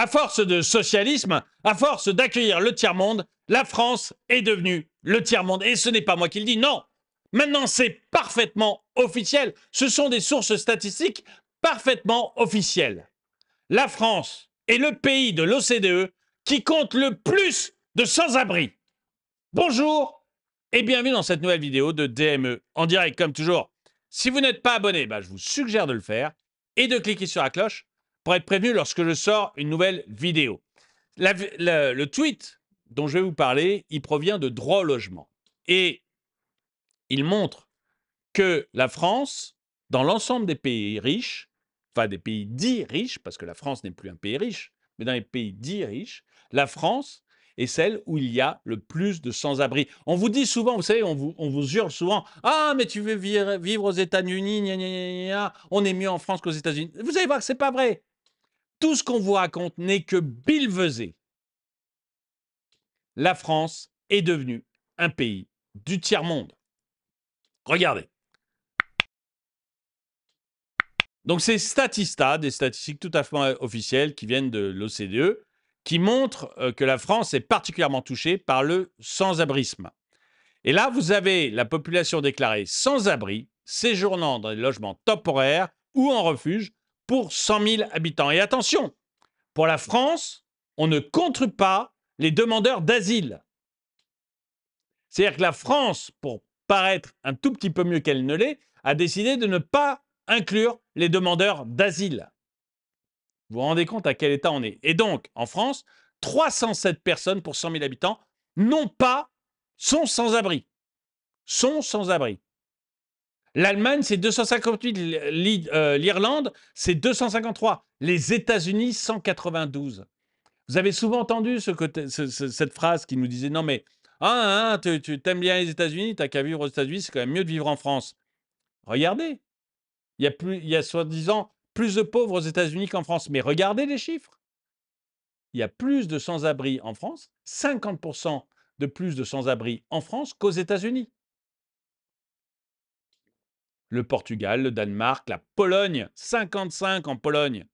À force de socialisme, à force d'accueillir le tiers-monde, la France est devenue le tiers-monde. Et ce n'est pas moi qui le dis, non. Maintenant, c'est parfaitement officiel. Ce sont des sources statistiques parfaitement officielles. La France est le pays de l'OCDE qui compte le plus de sans-abri. Bonjour et bienvenue dans cette nouvelle vidéo de DME en direct comme toujours. Si vous n'êtes pas abonné, bah, je vous suggère de le faire et de cliquer sur la cloche être prévenu lorsque je sors une nouvelle vidéo. le tweet dont je vais vous parler, il provient de Droit Logement. Et il montre que la France, dans l'ensemble des pays riches, enfin des pays dits riches, parce que la France n'est plus un pays riche, mais dans les pays dits riches, la France est celle où il y a le plus de sans-abri. On vous dit souvent, vous savez, on vous, on vous jure souvent Ah, mais tu veux vivre, vivre aux États-Unis, on est mieux en France qu'aux États-Unis. Vous allez voir que ce n'est pas vrai. Tout ce qu'on vous raconte n'est que bilvesé. La France est devenue un pays du tiers-monde. Regardez. Donc c'est Statista, des statistiques tout à fait euh, officielles qui viennent de l'OCDE, qui montrent euh, que la France est particulièrement touchée par le sans-abrisme. Et là, vous avez la population déclarée sans-abri, séjournant dans des logements temporaires ou en refuge, pour 100 000 habitants. Et attention, pour la France, on ne compte pas les demandeurs d'asile. C'est-à-dire que la France, pour paraître un tout petit peu mieux qu'elle ne l'est, a décidé de ne pas inclure les demandeurs d'asile. Vous vous rendez compte à quel état on est. Et donc, en France, 307 personnes pour 100 000 habitants n'ont pas, sont sans abri. Sont sans abri. L'Allemagne, c'est 258. Euh, L'Irlande, c'est 253. Les États-Unis, 192. Vous avez souvent entendu ce cette phrase qui nous disait non mais ah, hein, hein, tu, aimes bien les États-Unis, t'as qu'à vivre aux États-Unis, c'est quand même mieux de vivre en France. Regardez, il y a plus, il y a soi-disant plus de pauvres aux États-Unis qu'en France, mais regardez les chiffres. Il y a plus de sans-abri en France, 50% de plus de sans-abri en France qu'aux États-Unis le Portugal, le Danemark, la Pologne, 55 en Pologne.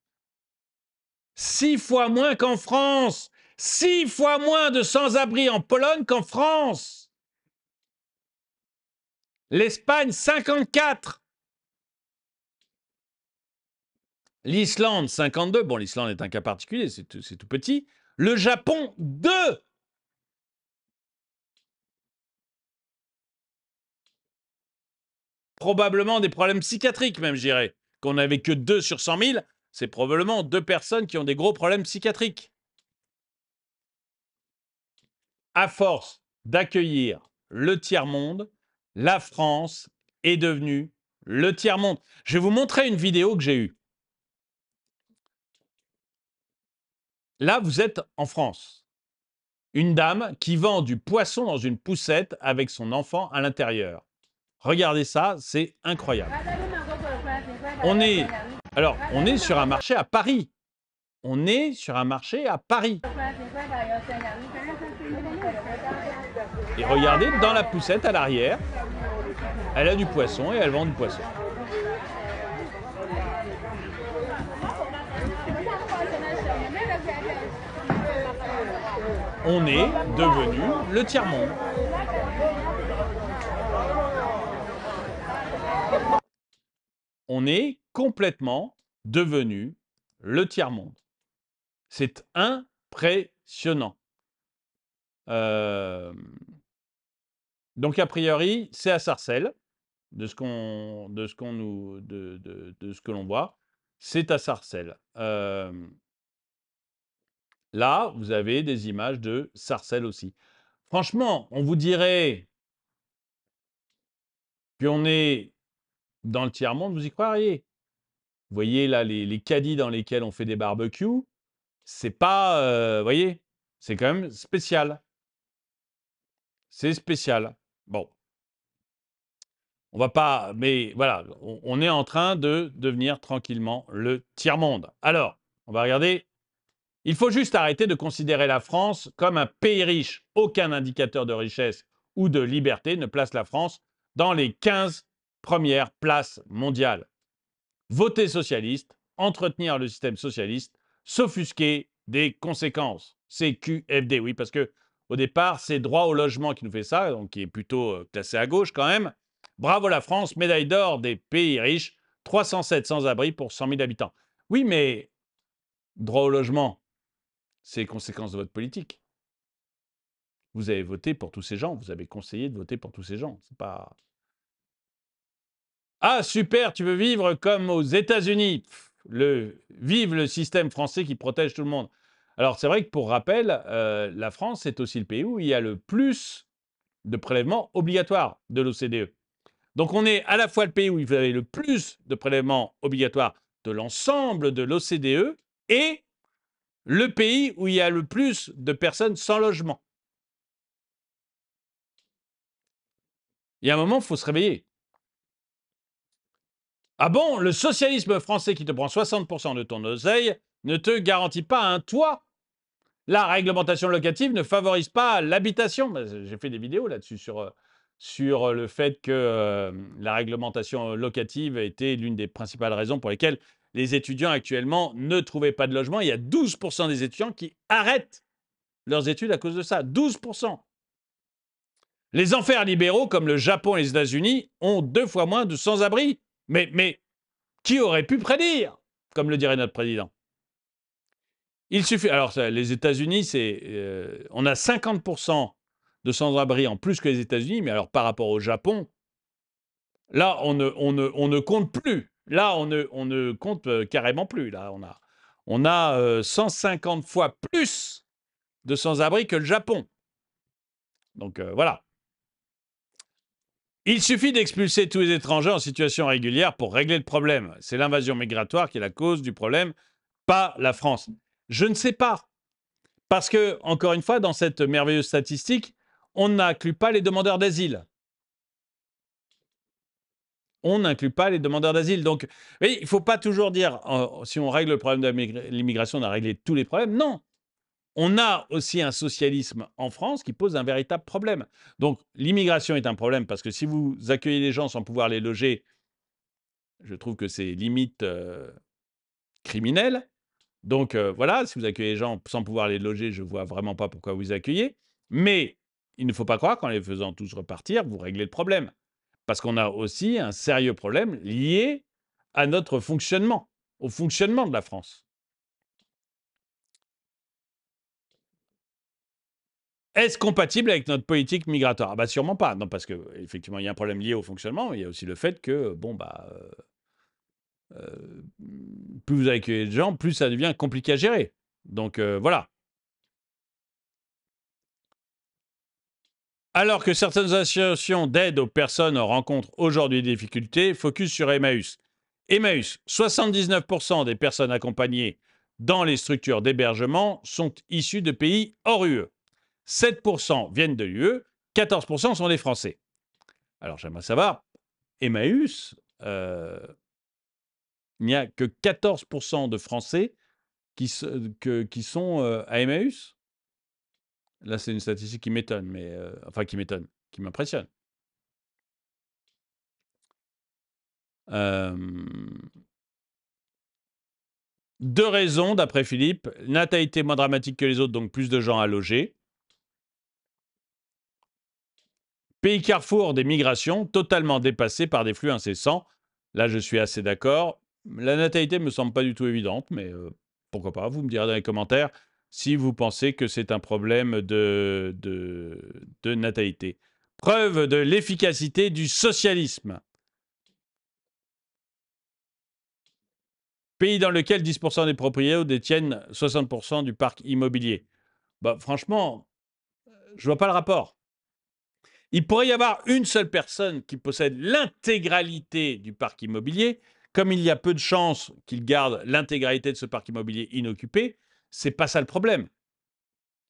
Six fois moins qu'en France. Six fois moins de sans-abri en Pologne qu'en France. L'Espagne, 54. L'Islande, 52. Bon, l'Islande est un cas particulier, c'est tout, petit. Le Japon, 2. probablement des problèmes psychiatriques même, je dirais. Qu'on n'avait que 2 sur 100 000, c'est probablement deux personnes qui ont des gros problèmes psychiatriques. À force d'accueillir le tiers-monde, la France est devenue le tiers-monde. Je vais vous montrer une vidéo que j'ai eue. Là, vous êtes en France. Une dame qui vend du poisson dans une poussette avec son enfant à l'intérieur. Regardez ça, c'est incroyable. On est, alors, on est sur un marché à Paris. On est sur un marché à Paris. Et regardez, dans la poussette à l'arrière, elle a du poisson et elle vend du poisson. On est devenu le tiers-monde. est complètement devenu le tiers-monde. C'est impressionnant. Euh, donc, a priori, c'est à Sarcelles, de ce qu'on de ce qu'on nous de, ce que l'on voit, c'est à Sarcelles. Euh, là, vous avez des images de Sarcelles aussi. Franchement, on vous dirait qu'on est dans le tiers-monde, vous y croiriez. Vous voyez là les, les, caddies dans lesquels on fait des barbecues, c'est pas, euh, vous voyez, c'est quand même spécial. C'est spécial. Bon, on va pas, mais voilà, on, est en train de devenir tranquillement le tiers-monde. Alors, on va regarder. Il faut juste arrêter de considérer la France comme un pays riche. Aucun indicateur de richesse ou de liberté ne place la France dans les 15 première place mondiale. Voter socialiste, entretenir le système socialiste, s'offusquer des conséquences. C'est QFD, oui, parce que au départ, c'est droit au logement qui nous fait ça, donc qui est plutôt euh, classé à gauche quand même. Bravo la France, médaille d'or des pays riches, 307 sans-abri pour 100 000 habitants. Oui, mais droit au logement, c'est conséquence de votre politique. Vous avez voté pour tous ces gens, vous avez conseillé de voter pour tous ces gens. C'est pas ah, super, tu veux vivre comme aux États-Unis. vive le système français qui protège tout le monde. Alors, c'est vrai que pour rappel, euh, la France est aussi le pays où il y a le plus de prélèvements obligatoires de l'OCDE. Donc, on est à la fois le pays où vous avez le plus de prélèvements obligatoires de l'ensemble de l'OCDE et le pays où il y a le plus de personnes sans logement. Il y a un moment, il faut se réveiller. Ah bon, le socialisme français qui te prend 60% de ton oseille ne te garantit pas un toit La réglementation locative ne favorise pas l'habitation. Bah, j'ai fait des vidéos là-dessus sur, euh, sur euh, le fait que euh, la réglementation locative était l'une des principales raisons pour lesquelles les étudiants actuellement ne trouvaient pas de logement. Il y a 12% des étudiants qui arrêtent leurs études à cause de ça. 12%. Les enfers libéraux, comme le Japon et les États-Unis, ont deux fois moins de sans-abri mais, mais qui aurait pu prédire, comme le dirait notre président Il suffit. Alors, les États-Unis, c'est. Euh, on a 50% de sans-abri en plus que les États-Unis, mais alors par rapport au Japon, là, on ne, on on ne compte plus. Là, on ne, on ne compte euh, carrément plus. Là, on a, on a 150 euh, fois plus de sans-abri que le Japon. Donc voilà. Il suffit d'expulser tous les étrangers en situation régulière pour régler le problème. C'est l'invasion migratoire qui est la cause du problème, pas la France. Je ne sais pas. Parce que, encore une fois, dans cette merveilleuse statistique, on n'inclut pas les demandeurs d'asile. On n'inclut pas les demandeurs d'asile. Donc, il ne faut pas toujours dire, oh, si on règle le problème de l'immigration, on a réglé tous les problèmes. Non, on a aussi un socialisme en France qui pose un véritable problème. Donc l'immigration est un problème parce que si vous accueillez les gens sans pouvoir les loger, je trouve que c'est limite euh, criminel. Donc euh, voilà, si vous accueillez les gens sans pouvoir les loger, je ne vois vraiment pas pourquoi vous les accueillez. Mais il ne faut pas croire qu'en les faisant tous repartir, vous réglez le problème. Parce qu'on a aussi un sérieux problème lié à notre fonctionnement, au fonctionnement de la France. Est-ce compatible avec notre politique migratoire ah bah sûrement pas. Non, parce que effectivement, il y a un problème lié au fonctionnement, il y a aussi le fait que, bon, bah, euh, euh, plus vous accueillez de gens, plus ça devient compliqué à gérer. Donc euh, voilà. Alors que certaines associations d'aide aux personnes rencontrent aujourd'hui des difficultés, focus sur Emmaüs. Emmaüs, 79% des personnes accompagnées dans les structures d'hébergement sont issues de pays hors UE. 7% viennent de l'UE, 14% sont des Français. Alors j'aimerais savoir, Emmaüs, il euh, n'y a que 14% de Français qui, sont euh, à Emmaüs Là, c'est une statistique qui m'étonne, mais euh, enfin qui m'étonne, qui m'impressionne. Deux raisons, d'après Philippe. Natalité moins dramatique que les autres, donc plus de gens à loger. Pays carrefour des migrations, totalement dépassé par des flux incessants. Là, je suis assez d'accord. La natalité ne me semble pas du tout évidente, mais euh, pourquoi pas Vous me direz dans les commentaires si vous pensez que c'est un problème de, de, natalité. Preuve de l'efficacité du socialisme. Pays dans lequel 10% des propriétaires détiennent 60% du parc immobilier. Bah, franchement, euh, je ne vois pas le rapport. Il pourrait y avoir une seule personne qui possède l'intégralité du parc immobilier. Comme il y a peu de chances qu'il garde l'intégralité de ce parc immobilier inoccupé, c'est pas ça le problème.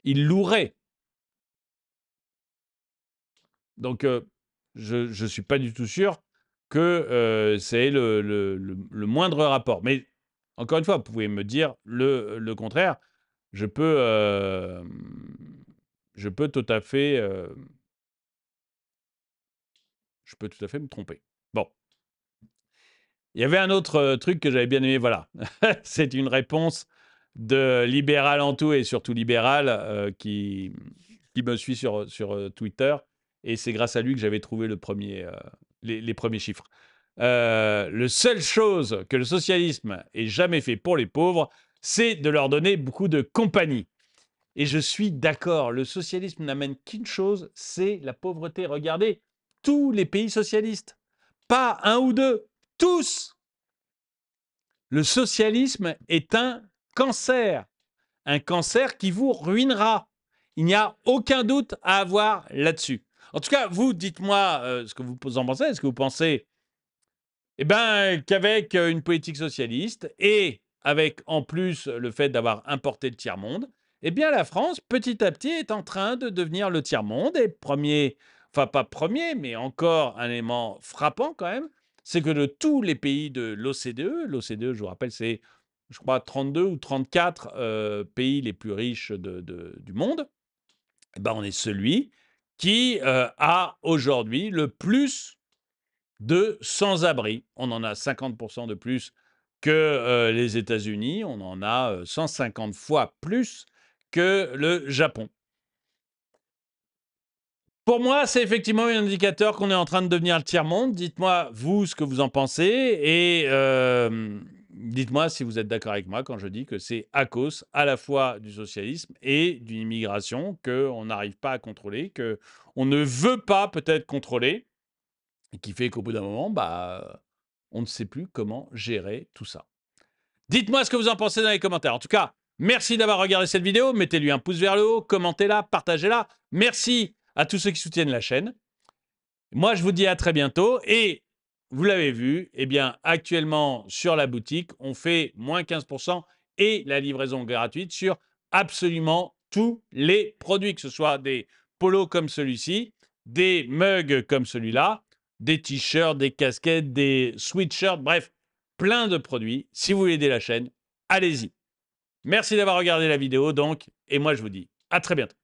Il louerait. Donc, euh, je ne suis pas du tout sûr que euh, c'est le, moindre rapport. Mais encore une fois, vous pouvez me dire le, contraire. Je peux, euh, je peux tout à fait je peux tout à fait me tromper. Bon. Il y avait un autre truc que j'avais bien aimé, voilà. c'est une réponse de libéral en tout et surtout libéral qui, qui me suit sur, sur Twitter. Et c'est grâce à lui que j'avais trouvé le premier, les, premiers chiffres. Euh, le seule chose que le socialisme ait jamais fait pour les pauvres, c'est de leur donner beaucoup de compagnie. Et je suis d'accord, le socialisme n'amène qu'une chose, c'est la pauvreté. Regardez, tous les pays socialistes. Pas un ou deux, tous. Le socialisme est un cancer, un cancer qui vous ruinera. Il n'y a aucun doute à avoir là-dessus. En tout cas, vous, dites-moi euh, ce que vous en pensez. Est-ce que vous pensez eh ben, qu'avec euh, une politique socialiste et avec en plus le fait d'avoir importé le tiers-monde, eh bien la France, petit à petit, est en train de devenir le tiers-monde. Et premier enfin pas premier, mais encore un élément frappant quand même, c'est que de tous les pays de l'OCDE, l'OCDE, je vous rappelle, c'est, je crois, 32 ou 34 euh, pays les plus riches du monde, eh ben, on est celui qui euh, a aujourd'hui le plus de sans-abri. On en a 50% de plus que euh, les États-Unis, on en a 150 fois plus que le Japon. Pour moi, c'est effectivement un indicateur qu'on est en train de devenir le tiers-monde. Dites-moi, vous, ce que vous en pensez. Et euh, dites-moi si vous êtes d'accord avec moi quand je dis que c'est à cause à la fois du socialisme et d'une immigration qu'on n'arrive pas à contrôler, qu'on ne veut pas peut-être contrôler, et qui fait qu'au bout d'un moment, bah, on ne sait plus comment gérer tout ça. Dites-moi ce que vous en pensez dans les commentaires. En tout cas, merci d'avoir regardé cette vidéo. Mettez-lui un pouce vers le haut, commentez-la, partagez-la. Merci à tous ceux qui soutiennent la chaîne. Moi, je vous dis à très bientôt et vous l'avez vu, eh bien, actuellement sur la boutique, on fait moins 15% et la livraison gratuite sur absolument tous les produits, que ce soit des polos comme celui-ci, des mugs comme celui-là, des t-shirts, des casquettes, des sweatshirts, bref, plein de produits. Si vous voulez aider la chaîne, allez-y. Merci d'avoir regardé la vidéo donc, et moi je vous dis à très bientôt.